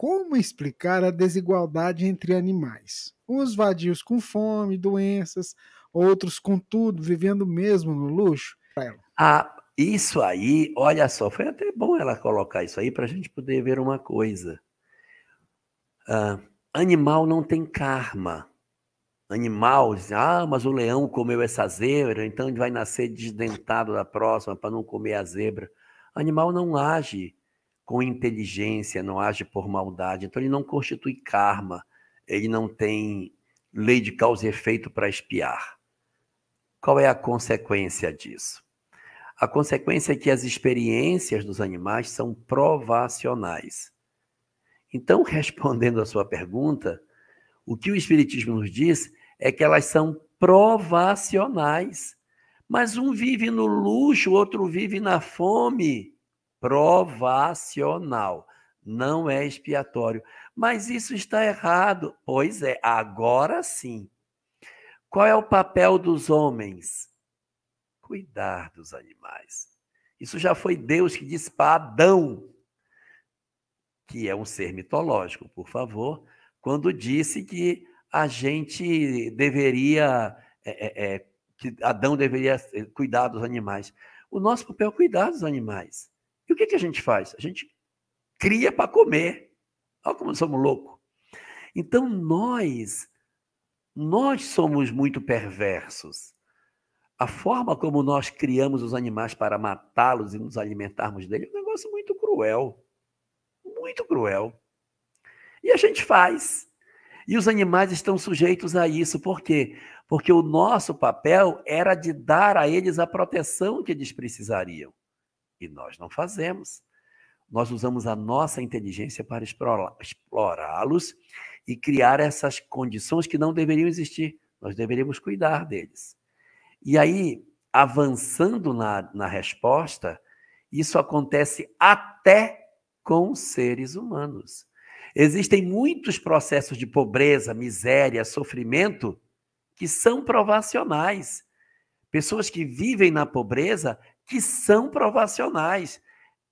Como explicar a desigualdade entre animais? Uns vadios com fome, doenças, outros com tudo, vivendo mesmo no luxo? Ah, isso aí, olha só, foi até bom ela colocar isso aí para a gente poder ver uma coisa. Ah, animal não tem karma. Animal, ah, mas o leão comeu essa zebra, então ele vai nascer desdentado da próxima para não comer a zebra. Animal não age com inteligência, não age por maldade. Então, ele não constitui karma, ele não tem lei de causa e efeito para espiar. Qual é a consequência disso? A consequência é que as experiências dos animais são provacionais. Então, respondendo à sua pergunta, o que o Espiritismo nos diz é que elas são provacionais. Mas um vive no luxo, o outro vive na fome provacional, não é expiatório. Mas isso está errado. Pois é, agora sim. Qual é o papel dos homens? Cuidar dos animais. Isso já foi Deus que disse para Adão, que é um ser mitológico, por favor, quando disse que a gente deveria, é, é, é que Adão deveria eh, cuidar dos animais. O nosso papel é cuidar dos animais. E o que, que a gente faz? A gente cria para comer. Olha como somos loucos. Então nós, nós somos muito perversos. A forma como nós criamos os animais para matá-los e nos alimentarmos deles é um negócio muito cruel. Muito cruel. E a gente faz. E os animais estão sujeitos a isso. Por quê? Porque o nosso papel era de dar a eles a proteção que eles precisariam. E nós não fazemos. Nós usamos a nossa inteligência para explorá-los e criar essas condições que não deveriam existir. Nós deveríamos cuidar deles. E aí, avançando na, na resposta, isso acontece até com seres humanos. Existem muitos processos de pobreza, miséria, sofrimento que são provacionais pessoas que vivem na pobreza que são provacionais.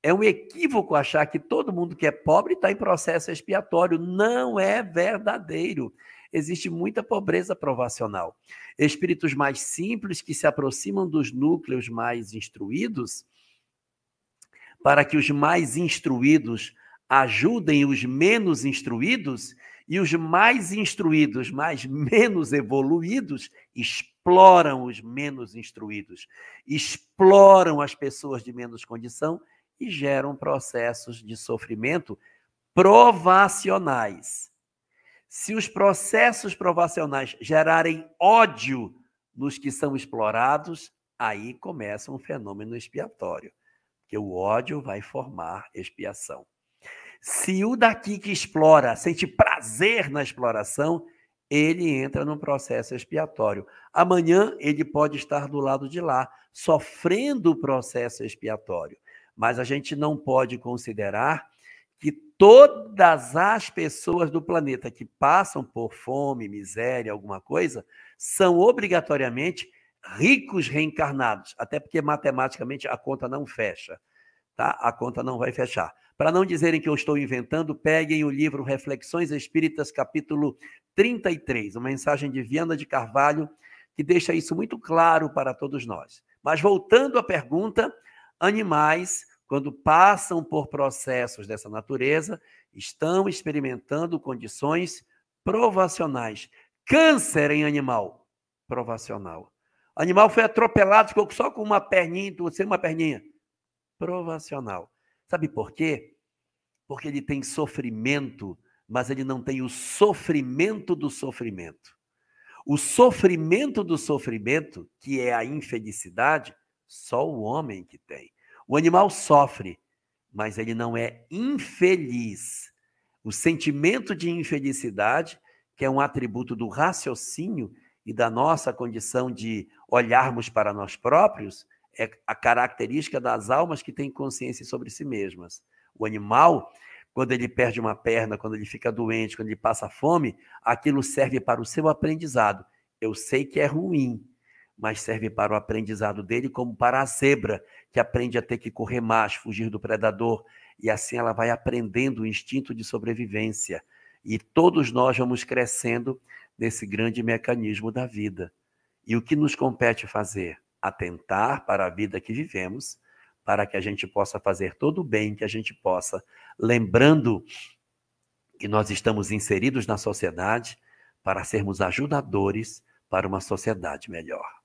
É um equívoco achar que todo mundo que é pobre está em processo expiatório. Não é verdadeiro. Existe muita pobreza provacional. Espíritos mais simples que se aproximam dos núcleos mais instruídos, para que os mais instruídos ajudem os menos instruídos, e os mais instruídos, mais menos evoluídos, exploram os menos instruídos, exploram as pessoas de menos condição e geram processos de sofrimento provacionais. Se os processos provacionais gerarem ódio nos que são explorados, aí começa um fenômeno expiatório, porque o ódio vai formar expiação. Se o daqui que explora sente prazer na exploração, ele entra no processo expiatório. Amanhã ele pode estar do lado de lá, sofrendo o processo expiatório. Mas a gente não pode considerar que todas as pessoas do planeta que passam por fome, miséria, alguma coisa, são obrigatoriamente ricos reencarnados, até porque matematicamente a conta não fecha tá? A conta não vai fechar. Para não dizerem que eu estou inventando, peguem o livro Reflexões Espíritas, capítulo 33, uma mensagem de Viana de Carvalho que deixa isso muito claro para todos nós. Mas voltando à pergunta, animais, quando passam por processos dessa natureza, estão experimentando condições provacionais. Câncer em animal, provacional. Animal foi atropelado, ficou só com uma perninha, sem uma perninha provacional. Sabe por quê? Porque ele tem sofrimento, mas ele não tem o sofrimento do sofrimento. O sofrimento do sofrimento, que é a infelicidade, só o homem que tem. O animal sofre, mas ele não é infeliz. O sentimento de infelicidade, que é um atributo do raciocínio e da nossa condição de olharmos para nós próprios, é a característica das almas que têm consciência sobre si mesmas. O animal, quando ele perde uma perna, quando ele fica doente, quando ele passa fome, aquilo serve para o seu aprendizado. Eu sei que é ruim, mas serve para o aprendizado dele, como para a zebra, que aprende a ter que correr mais, fugir do predador, e assim ela vai aprendendo o instinto de sobrevivência. E todos nós vamos crescendo nesse grande mecanismo da vida. E o que nos compete fazer? atentar para a vida que vivemos, para que a gente possa fazer todo o bem que a gente possa, lembrando que nós estamos inseridos na sociedade para sermos ajudadores para uma sociedade melhor.